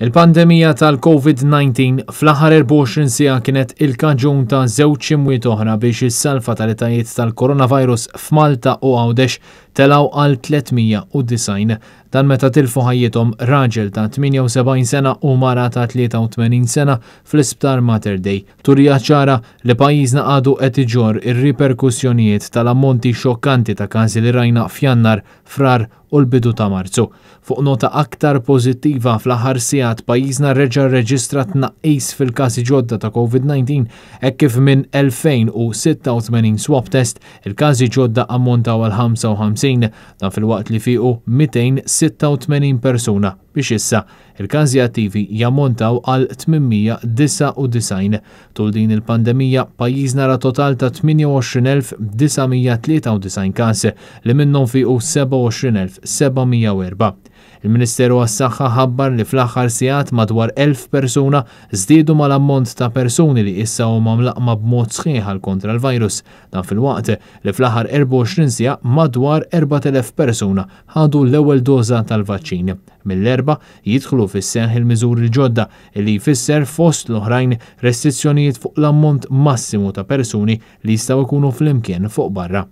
Il-pandemija tal-COVID-19 fl-aħħar 24 sija kienet il-kaġun ta' żewġ imwiet oħra biex is-salfa tal-itajiet tal-coronavirus f'Malta u Għawdex telaw għal 390 dan meta tilfu ħajjithom raġel ta' 78 sena u mara ta' 83 sena fl-isptar Mater Dei. Turija ċara li pajjiżna għadu qed iġor ir-riperkussjonijiet tal-ammonti xokkanti ta' każi li rajna f'Jannar, Frar u l-bidu ta' Marzu. Fuq nota aktar pożittiva fl-aħħar sigħat pajjiżna reġa' reġistra tnaqqis fil-każi ġodda ta' COVID-19 hekk kif minn 2086 swab test il-każi ġodda ammontaw għal 55 56 dan fil-waqt li fiqu 286 persuna biex issa il-każi attivi jammontaw għal 899 tul din il-pandemija pajjiż nara total ta' 28.993 każ li minnhom fiqu 27.704. Il-Ministeru għas-Saħħa ħabbar li fl-aħħar sigħat madwar 1000 persuna żdiedu mal-ammont ta' persuni li issa huma mlaqma b'mod sħiħ kontra l-virus. Dan fil-waqt li fl-aħħar 24 sigħa madwar 4,000 persuna ħadu l-ewwel doza tal-vaċċin. Mill-erba jidħlu fis-seħ il-miżur il-ġodda li jfisser fost l-oħrajn restrizzjonijiet fuq l-ammont massimu ta' persuni li jistgħu jkunu flimkien fuq barra.